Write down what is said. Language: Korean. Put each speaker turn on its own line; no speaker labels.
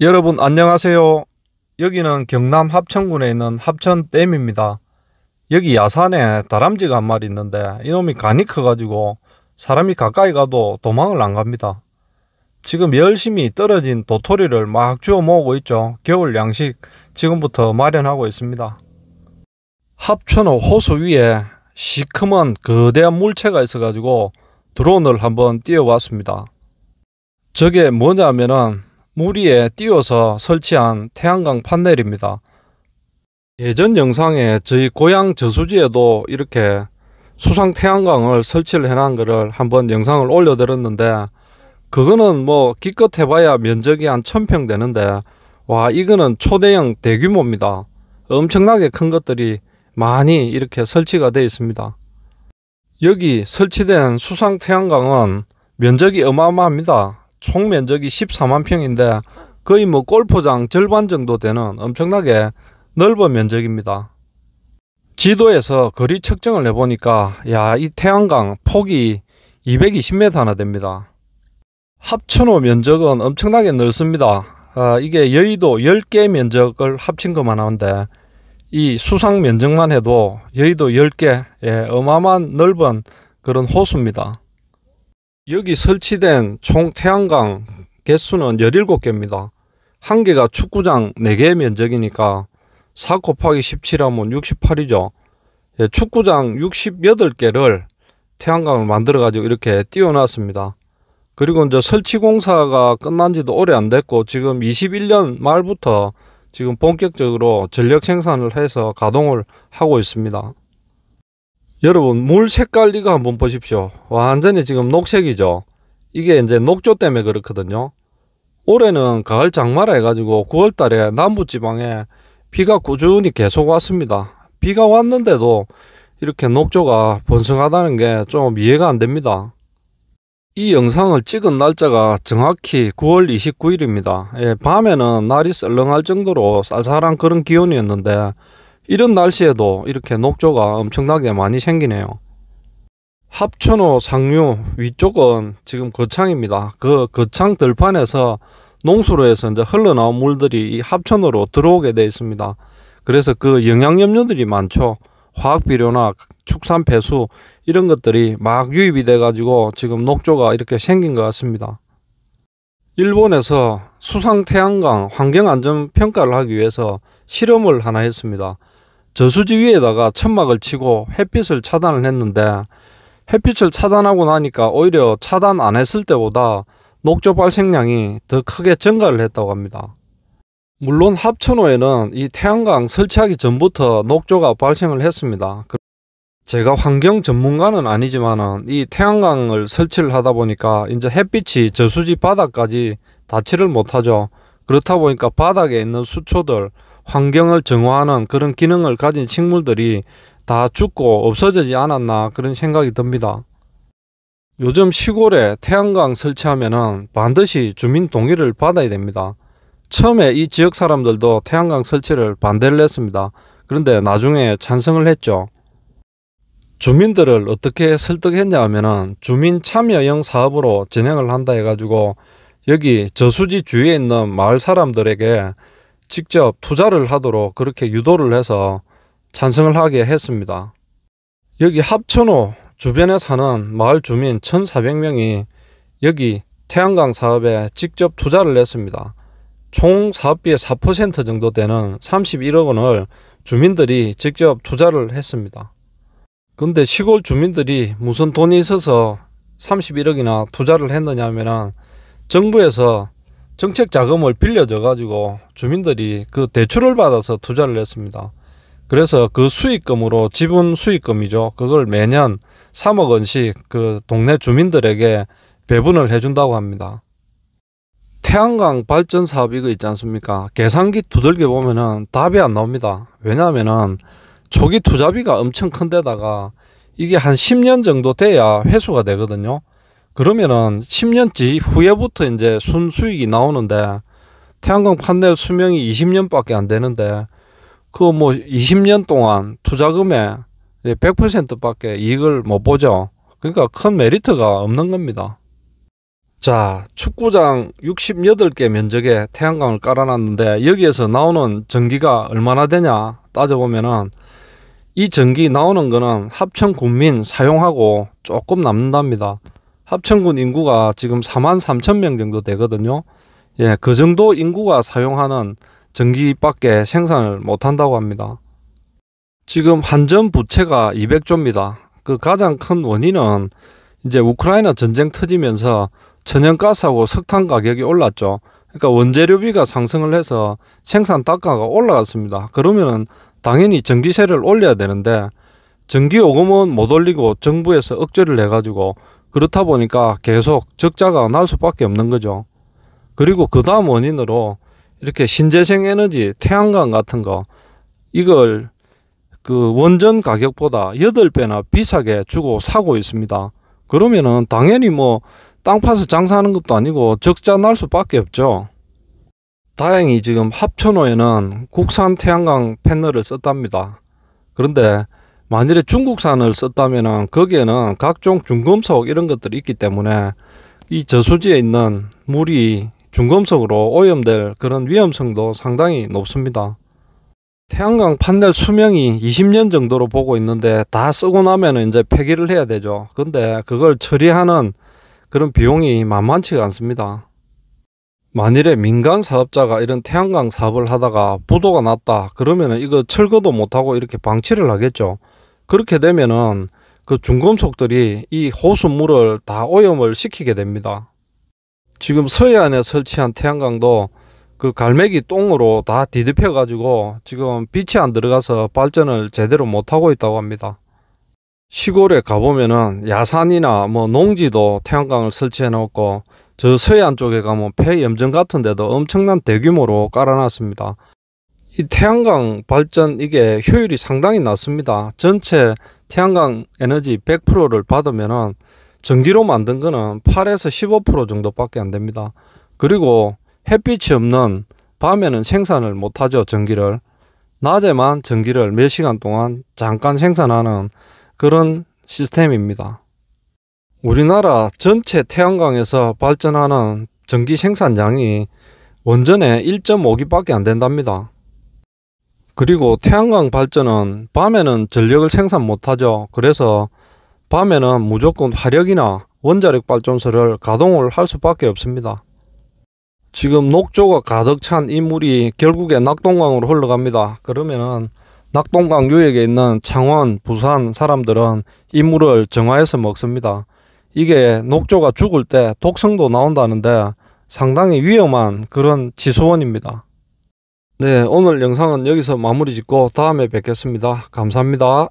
여러분 안녕하세요. 여기는 경남 합천군에 있는 합천댐입니다. 여기 야산에 다람쥐가 한 마리 있는데 이놈이 간이 커가지고 사람이 가까이 가도 도망을 안 갑니다. 지금 열심히 떨어진 도토리를 막 주워 모으고 있죠. 겨울 양식 지금부터 마련하고 있습니다. 합천호 호수 위에 시커먼 거대한 물체가 있어가지고 드론을 한번 띄워봤습니다 저게 뭐냐면은 무리에 띄워서 설치한 태양광 판넬입니다. 예전 영상에 저희 고향 저수지에도 이렇게 수상 태양광을 설치를 해놓은 것을 한번 영상을 올려드렸는데 그거는 뭐 기껏 해봐야 면적이 한 천평 되는데 와 이거는 초대형 대규모입니다. 엄청나게 큰 것들이 많이 이렇게 설치가 되어 있습니다. 여기 설치된 수상 태양광은 면적이 어마어마합니다. 총 면적이 14만 평인데 거의 뭐 골프장 절반 정도 되는 엄청나게 넓은 면적입니다. 지도에서 거리 측정을 해보니까 야 이태양광 폭이 220m나 됩니다. 합천호 면적은 엄청나게 넓습니다. 아, 이게 여의도 10개 면적을 합친 것만 하는데 이 수상 면적만 해도 여의도 10개 예, 어마어마한 넓은 그런 호수입니다. 여기 설치된 총 태양광 개수는 17개입니다. 한 개가 축구장 4개 의 면적이니까 4 곱하기 17하면 68이죠. 예, 축구장 68개를 태양광을 만들어 가지고 이렇게 띄워놨습니다. 그리고 이제 설치 공사가 끝난 지도 오래 안 됐고 지금 21년 말부터 지금 본격적으로 전력 생산을 해서 가동을 하고 있습니다. 여러분 물 색깔 이거 한번 보십시오. 완전히 지금 녹색이죠. 이게 이제 녹조 때문에 그렇거든요. 올해는 가을 장마라 해가지고 9월달에 남부지방에 비가 꾸준히 계속 왔습니다. 비가 왔는데도 이렇게 녹조가 번성하다는 게 좀 이해가 안 됩니다. 이 영상을 찍은 날짜가 정확히 9월 29일입니다. 예, 밤에는 날이 썰렁할 정도로 쌀쌀한 그런 기온이었는데 이런 날씨에도 이렇게 녹조가 엄청나게 많이 생기네요. 합천호 상류 위쪽은 지금 거창입니다. 그 거창 들판에서 농수로에서 이제 흘러나온 물들이 이 합천으로 들어오게 되어 있습니다. 그래서 그 영양염료들이 많죠. 화학비료나 축산배수 이런 것들이 막 유입이 돼 가지고 지금 녹조가 이렇게 생긴 것 같습니다. 일본에서 수상 태양광 환경안전 평가를 하기 위해서 실험을 하나 했습니다. 저수지 위에다가 천막을 치고 햇빛을 차단을 했는데 햇빛을 차단하고 나니까 오히려 차단 안 했을 때보다 녹조 발생량이 더 크게 증가를 했다고 합니다. 물론 합천호에는 이 태양광 설치하기 전부터 녹조가 발생을 했습니다. 그 제가 환경 전문가는 아니지만 이 태양광을 설치를 하다 보니까 이제 햇빛이 저수지 바닥까지 닿지를 못하죠. 그렇다 보니까 바닥에 있는 수초들 환경을 정화하는 그런 기능을 가진 식물들이 다 죽고 없어지지 않았나 그런 생각이 듭니다. 요즘 시골에 태양광 설치하면 반드시 주민 동의를 받아야 됩니다. 처음에 이 지역 사람들도 태양광 설치를 반대를 했습니다. 그런데 나중에 찬성을 했죠. 주민들을 어떻게 설득했냐 하면 주민 참여형 사업으로 진행을 한다 해가지고 여기 저수지 주위에 있는 마을 사람들에게 직접 투자를 하도록 그렇게 유도를 해서 찬성을 하게 했습니다. 여기 합천호 주변에 사는 마을 주민 1,400명이 여기 태양광 사업에 직접 투자를 했습니다. 총 사업비의 4% 정도 되는 31억 원을 주민들이 직접 투자를 했습니다. 근데 시골 주민들이 무슨 돈이 있어서 31억이나 투자를 했느냐 하면은 정부에서 정책 자금을 빌려줘 가지고 주민들이 그 대출을 받아서 투자를 했습니다. 그래서 그 수익금으로 지분 수익금이죠. 그걸 매년 3억 원씩 그 동네 주민들에게 배분을 해준다고 합니다. 태양광 발전 사업 이거 있지 않습니까? 계산기 두들겨 보면은 답이 안 나옵니다. 왜냐하면은 초기 투자비가 엄청 큰데다가 이게 한 10년 정도 돼야 회수가 되거든요. 그러면은 10년치 후에부터 이제 순수익이 나오는데 태양광 판넬 수명이 20년밖에 안 되는데 그 뭐 20년 동안 투자금에 100%밖에 이익을 못 보죠. 그러니까 큰 메리트가 없는 겁니다. 자, 축구장 68개 면적에 태양광을 깔아놨는데 여기에서 나오는 전기가 얼마나 되냐 따져보면은 이 전기 나오는 거는 합천 군민 사용하고 조금 남는답니다. 합천군 인구가 지금 4만 3천 명 정도 되거든요. 예, 그 정도 인구가 사용하는 전기밖에 생산을 못한다고 합니다. 지금 한전 부채가 200조입니다. 그 가장 큰 원인은 이제 우크라이나 전쟁 터지면서 천연가스하고 석탄 가격이 올랐죠. 그러니까 원재료비가 상승을 해서 생산 단가가 올라갔습니다. 그러면은 당연히 전기세를 올려야 되는데 전기요금은 못 올리고 정부에서 억제를 해가지고 그렇다 보니까 계속 적자가 날 수밖에 없는 거죠. 그리고 그 다음 원인으로 이렇게 신재생 에너지, 태양광 같은 거 이걸 그 원전 가격보다 8배나 비싸게 주고 사고 있습니다. 그러면은 당연히 뭐 땅 파서 장사하는 것도 아니고 적자 날 수밖에 없죠. 다행히 지금 합천호에는 국산 태양광 패널을 썼답니다. 그런데 만일에 중국산을 썼다면은 거기에는 각종 중금속 이런 것들이 있기 때문에 이 저수지에 있는 물이 중금속으로 오염될 그런 위험성도 상당히 높습니다. 태양광 판넬 수명이 20년 정도로 보고 있는데 다 쓰고 나면 이제 폐기를 해야 되죠. 근데 그걸 처리하는 그런 비용이 만만치가 않습니다. 만일에 민간 사업자가 이런 태양광 사업을 하다가 부도가 났다 그러면 이거 철거도 못하고 이렇게 방치를 하겠죠 그렇게 되면은 그 중금속들이 이 호수물을 다 오염을 시키게 됩니다. 지금 서해안에 설치한 태양광도 그 갈매기 똥으로 다 뒤덮여 가지고 지금 빛이 안 들어가서 발전을 제대로 못 하고 있다고 합니다. 시골에 가보면은 야산이나 뭐 농지도 태양광을 설치해 놓고 저 서해안 쪽에 가면 폐염전 같은 데도 엄청난 대규모로 깔아놨습니다. 이 태양광 발전 이게 효율이 상당히 낮습니다. 전체 태양광 에너지 100%를 받으면 전기로 만든 거는 8에서 15% 정도밖에 안 됩니다. 그리고 햇빛이 없는 밤에는 생산을 못 하죠, 전기를. 낮에만 전기를 몇 시간 동안 잠깐 생산하는 그런 시스템입니다. 우리나라 전체 태양광에서 발전하는 전기 생산량이 원전의 1.5기밖에 안 된답니다. 그리고 태양광 발전은 밤에는 전력을 생산 못하죠. 그래서 밤에는 무조건 화력이나 원자력 발전소를 가동을 할 수밖에 없습니다. 지금 녹조가 가득 찬 이 물이 결국에 낙동강으로 흘러갑니다. 그러면은 낙동강 유역에 있는 창원, 부산 사람들은 이 물을 정화해서 먹습니다. 이게 녹조가 죽을 때 독성도 나온다는데 상당히 위험한 그런 지수원입니다. 네, 오늘 영상은 여기서 마무리 짓고 다음에 뵙겠습니다. 감사합니다.